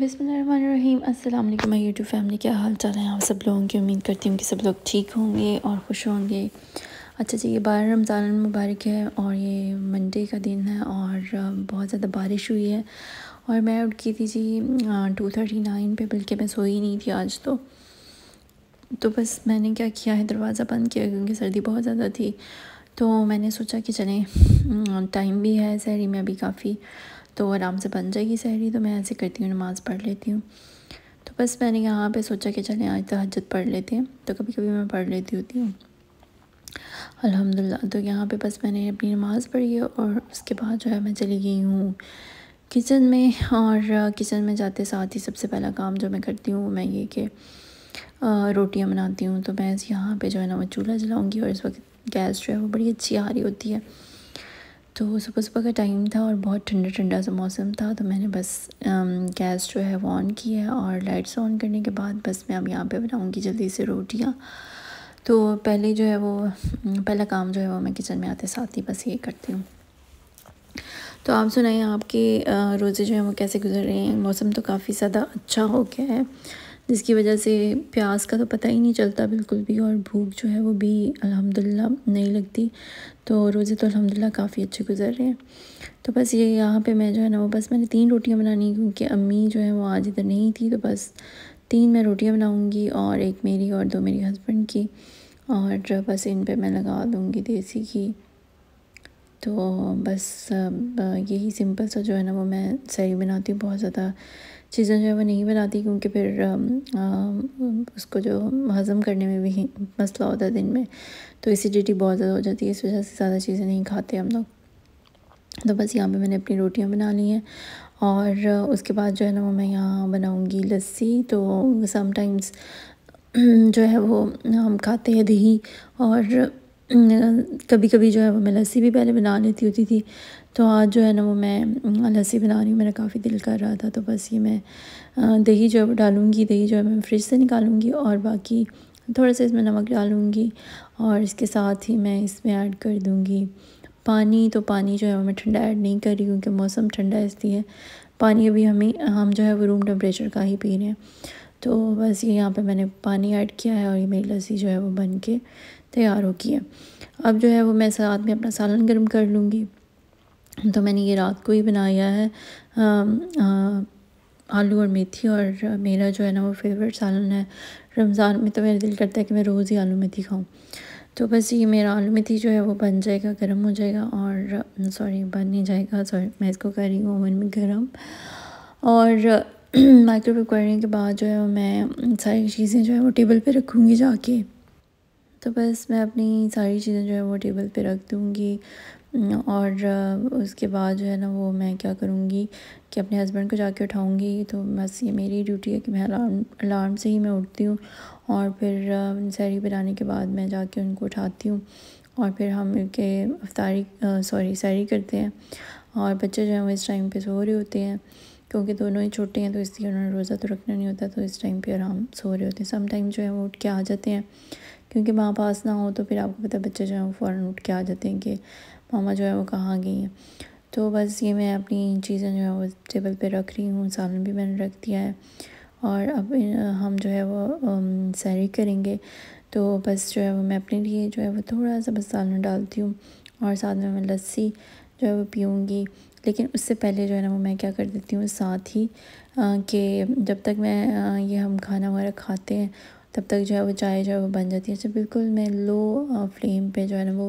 बिसमीम अस्सलाम मैं यूट्यूब फैमिली क्या हाल चाल है आप सब लोगों की उम्मीद करती हूँ कि सब लोग ठीक होंगे और खुश होंगे अच्छा जी ये बारह रमज़ान मुबारक है और ये मंडे का दिन है और बहुत ज़्यादा बारिश हुई है और मैं उठ गई थी जी टू थर्टी नाइन पर बल्कि मैं सोई नहीं थी आज तो तो बस मैंने क्या किया है दरवाज़ा बंद किया क्योंकि सर्दी बहुत ज़्यादा थी तो मैंने सोचा कि चलें टाइम भी है सहरी में अभी काफ़ी तो आराम से बन जाएगी सहरी तो मैं ऐसे करती हूँ नमाज़ पढ़ लेती हूँ तो बस मैंने यहाँ पे सोचा कि चलें आज तो हजत पढ़ लेते हैं तो कभी कभी मैं पढ़ लेती होती हूँ अल्हम्दुलिल्लाह तो यहाँ पे बस मैंने अपनी नमाज़ पढ़ी है और उसके बाद जो है मैं चली गई हूँ किचन में और किचन में जाते साथ ही सबसे पहला काम जो मैं करती हूँ मैं ये कि रोटियाँ बनाती हूँ तो मैं यहाँ पे जो है ना वो चूल्हा जलाऊँगी और इस वक्त गैस जो है वो बड़ी अच्छी आ रही होती है तो सुबह सुबह का टाइम था और बहुत ठंडा ठंडा सा मौसम था तो मैंने बस गैस जो है वो ऑन किया और लाइट्स ऑन करने के बाद बस मैं अब यहाँ पे बनाऊँगी जल्दी से रोटियाँ तो पहले जो है वो पहला काम जो है वो मैं किचन में आते साथ ही बस ये करती हूँ तो आप सुनाए आपके रोज़े जो हैं वो कैसे गुजर रहे हैं मौसम तो काफ़ी ज़्यादा अच्छा हो गया है जिसकी वजह से प्यास का तो पता ही नहीं चलता बिल्कुल भी और भूख जो है वो भी अल्हम्दुलिल्लाह नहीं लगती तो रोज़े तो अल्हम्दुलिल्लाह काफ़ी अच्छे गुजर रहे हैं तो बस ये यहाँ पे मैं जो है ना वो बस मैंने तीन रोटियाँ बनानी क्योंकि अम्मी जो है वो आज इधर नहीं थी तो बस तीन मैं रोटियाँ बनाऊँगी और एक मेरी और दो मेरी हस्बैंड की और बस इन पर मैं लगा दूँगी देसी घी तो बस यही सिंपल सा जो है ना वो मैं सही बनाती हूँ बहुत ज़्यादा चीज़ें जो है वो नहीं बनाती क्योंकि फिर उसको जो हज़म करने में भी मसला होता है दिन में तो एसिडिटी बहुत ज़्यादा हो जाती है इस वजह से ज़्यादा चीज़ें नहीं खाते हम लोग तो बस यहाँ पे मैंने अपनी रोटियाँ बना ली हैं और उसके बाद जो है ना वो मैं यहाँ बनाऊँगी लस्सी तो समटाइम्स जो है वो हम खाते हैं दही और कभी कभी जो है वो मैं लस्सी भी पहले बना लेती होती थी तो आज जो है ना वो मैं लस्सी बना रही हूँ मेरा काफ़ी दिल कर रहा था तो बस ये मैं दही जो है डालूँगी दही जो है मैं फ्रिज से निकालूंगी और बाकी थोड़ा सा इसमें नमक डालूँगी और इसके साथ ही मैं इसमें ऐड कर दूँगी पानी तो पानी जो है मैं ठंडा ऐड नहीं कर रही क्योंकि मौसम ठंडा है इसलिए पानी अभी हमें हम जो है वो रूम टेम्परेचर का ही पी रहे हैं तो बस ये यहाँ पे मैंने पानी ऐड किया है और ये मेरी लस्सी जो है वो बन के तैयार होगी है अब जो है वो मैं साथ में अपना सालन गर्म कर लूँगी तो मैंने ये रात को ही बनाया है आ, आ, आलू और मेथी और मेरा जो है ना वो फेवरेट सालन है रमज़ान में तो मेरा दिल करता है कि मैं रोज़ ही आलू मेथी खाऊं तो बस ये मेरा आलू मेथी जो है वो बन जाएगा गर्म हो जाएगा और सॉरी बन नहीं जाएगा सॉरी मैं इसको कर रही हूँ ओवन में गर्म और माइक्रोवेव करने के बाद जो है मैं सारी चीज़ें जो है वो टेबल पर रखूँगी जाके तो बस मैं अपनी सारी चीज़ें जो है वो टेबल पे रख दूँगी और उसके बाद जो है ना वो मैं क्या करूँगी कि अपने हस्बैंड को जाके उठाऊँगी तो बस ये मेरी ड्यूटी है कि मैं अलार्म अलार्म से ही मैं उठती हूँ और फिर सहरी बनाने के बाद मैं जाके उनको उठाती हूँ और फिर हम मिल के अफ्तारी सॉरी सहरी करते हैं और बच्चे जो हैं वो इस टाइम पे सो रहे होते हैं क्योंकि दोनों ही छोटे हैं तो इसलिए उन्होंने रोज़ा तो रखना नहीं होता तो इस टाइम पे आराम सो रहे होते हैं सम टाइम जो है वो उठ के आ जाते हैं क्योंकि माँ पास ना हो तो फिर आपको पता बच्चे जो है वो फ़ौर उठ के आ जाते हैं कि मामा जो है वो कहाँ गई हैं तो बस ये मैं अपनी चीज़ें जो है वो टेबल पर रख रही हूँ सालन भी मैंने रख दिया है और अब हम जो है वो सैरी करेंगे तो बस जो है वो मैं अपने लिए जो है वो थोड़ा सा बस सालन डालती हूँ और साथ में मैं लस्सी जो है वो पीऊँगी लेकिन उससे पहले जो है ना वो मैं क्या कर देती हूँ साथ ही कि जब तक मैं ये हम खाना वगैरह खाते हैं तब तक जो है वो चाय जो है वो बन जाती है अच्छा बिल्कुल मैं लो फ्लेम पे जो है ना वो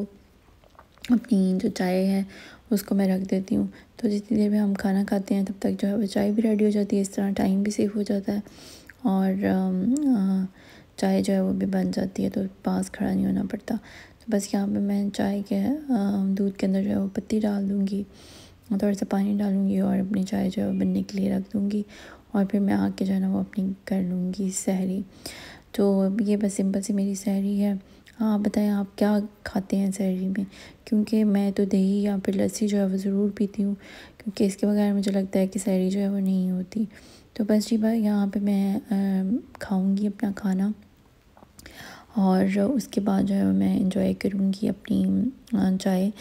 अपनी जो चाय है उसको मैं रख देती हूँ तो जितनी देर में हम खाना खाते हैं तब तक जो है वो चाय भी रेडी हो जाती है इस तरह टाइम भी सेव हो जाता है और चाय जो है वो भी बन जाती है तो पास खड़ा नहीं होना पड़ता तो बस यहाँ पे मैं चाय के दूध के अंदर जो है वो पत्ती डाल दूँगी थोड़ा सा पानी डालूँगी और अपनी चाय जो बनने के लिए रख दूँगी और फिर मैं आके जो है ना वो अपनी कर लूँगी सहरी तो ये बस सिंपल सी मेरी सहरी है हाँ आप बताएं आप क्या खाते हैं सहरी में क्योंकि मैं तो दही या फिर लस्सी जो है वो ज़रूर पीती हूँ क्योंकि इसके बगैर मुझे लगता है कि सहरी जो है वो नहीं होती तो बस जी भाई यहाँ पे मैं खाऊँगी अपना खाना और उसके बाद जो है मैं इंजॉय करूँगी अपनी चाय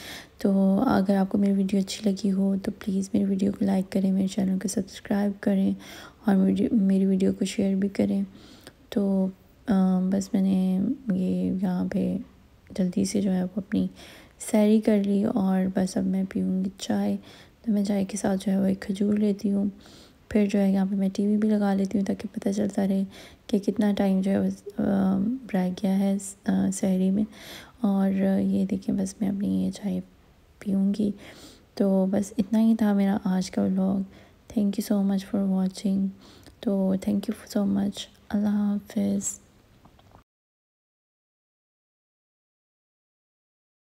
तो अगर आपको मेरी वीडियो अच्छी लगी हो तो प्लीज़ मेरी वीडियो को लाइक करें मेरे चैनल को सब्सक्राइब करें और मेरी वीडियो को शेयर भी करें तो बस मैंने ये यहाँ पे जल्दी से जो है वो अपनी सैरी कर ली और बस अब मैं पीऊँगी चाय तो मैं चाय के साथ जो है वो एक खजूर लेती हूँ फिर जो है यहाँ पे मैं टीवी भी लगा लेती हूँ ताकि पता चलता रहे कि कितना टाइम जो है रह गया है शहरी में और ये देखिए बस मैं अपनी ये चाय पीऊँगी तो बस इतना ही था मेरा आज का vlog thank you so much for watching तो थैंक यू सो मच अल्लाह हाफिज़